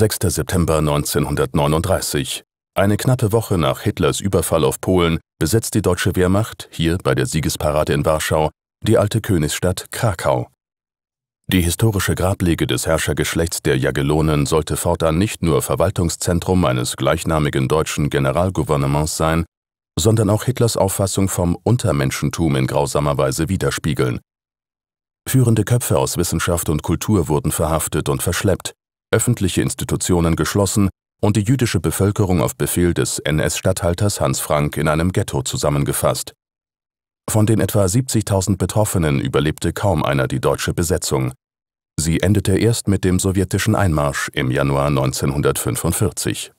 6. September 1939. Eine knappe Woche nach Hitlers Überfall auf Polen besetzt die deutsche Wehrmacht, hier bei der Siegesparade in Warschau, die alte Königsstadt Krakau. Die historische Grablege des Herrschergeschlechts der Jagellonen sollte fortan nicht nur Verwaltungszentrum eines gleichnamigen deutschen Generalgouvernements sein, sondern auch Hitlers Auffassung vom Untermenschentum in grausamer Weise widerspiegeln. Führende Köpfe aus Wissenschaft und Kultur wurden verhaftet und verschleppt, öffentliche Institutionen geschlossen und die jüdische Bevölkerung auf Befehl des NS-Statthalters Hans Frank in einem Ghetto zusammengefasst. Von den etwa 70.000 Betroffenen überlebte kaum einer die deutsche Besetzung. Sie endete erst mit dem sowjetischen Einmarsch im Januar 1945.